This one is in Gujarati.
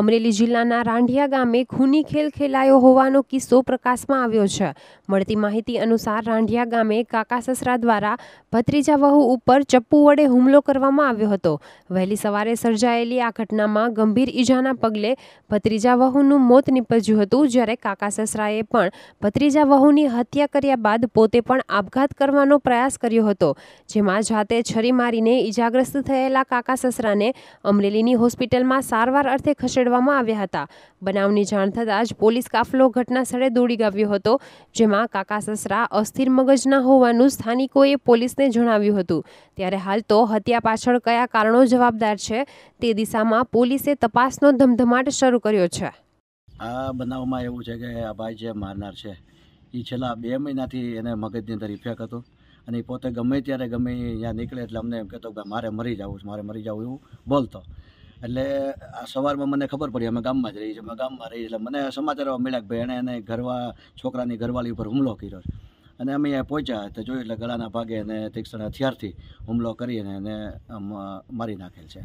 અમરેલી જિલ્લાના રાંઢિયા ગામે ખૂની ખેલ ખેલાયો હોવાનો કિસ્સો પ્રકાશમાં આવ્યો છે મળતી માહિતી અનુસાર રાંઢિયા ગામે કાકા સસરા દ્વારા ભત્રીજા વહુ ઉપર ચપ્પુ વડે હુમલો કરવામાં આવ્યો હતો વહેલી સવારે સર્જાયેલી આ ઘટનામાં ગંભીર ઈજાના પગલે ભત્રીજા વહુનું મોત નીપજ્યું હતું જ્યારે કાકા સસરાએ પણ ભત્રીજા વહુની હત્યા કર્યા બાદ પોતે પણ આપઘાત કરવાનો પ્રયાસ કર્યો હતો જેમાં જાતે છરી મારીને ઈજાગ્રસ્ત થયેલા કાકા સસરાને અમરેલીની હોસ્પિટલમાં સારવાર અર્થે ખસેડ ખસેડવામાં આવ્યા હતા બનાવની જાણ થતાં જ પોલીસ કાફલો ઘટના સ્થળે દોડી ગયો હતો જેમાં કાકા સસરા અસ્થિર મગજના હોવાનું સ્થાનિકોએ પોલીસને જણાવ્યું હતું ત્યારે હાલ તો હત્યા પાછળ કયા કારણો જવાબદાર છે તે દિશામાં પોલીસે તપાસનો ધમધમાટ શરૂ કર્યો છે આ બનાવમાં એવું છે કે આ ભાઈ જે મારનાર છે એ છેલ્લા બે મહિનાથી એને મગજની અંદર ઇફેક્ટ હતો અને એ પોતે ગમે ત્યારે ગમે ત્યાં નીકળે એટલે અમને એમ કહેતો કે મારે મરી જવું છે મારે મરી જવું એવું બોલતો એટલે સવારમાં મને ખબર પડી અમે ગામમાં જ રહીએ છીએ અમે ગામમાં રહીએ એટલે મને સમાચાર મળ્યા કે ભાઈ એણે એને ઘરવા છોકરાની ઘરવાળી ઉપર હુમલો કર્યો છે અને અમે અહીંયા પહોંચ્યા તો જોયું એટલે ગળાના ભાગે એને તીક્ષ્ણ હથિયારથી હુમલો કરીને એને મારી નાખેલ છે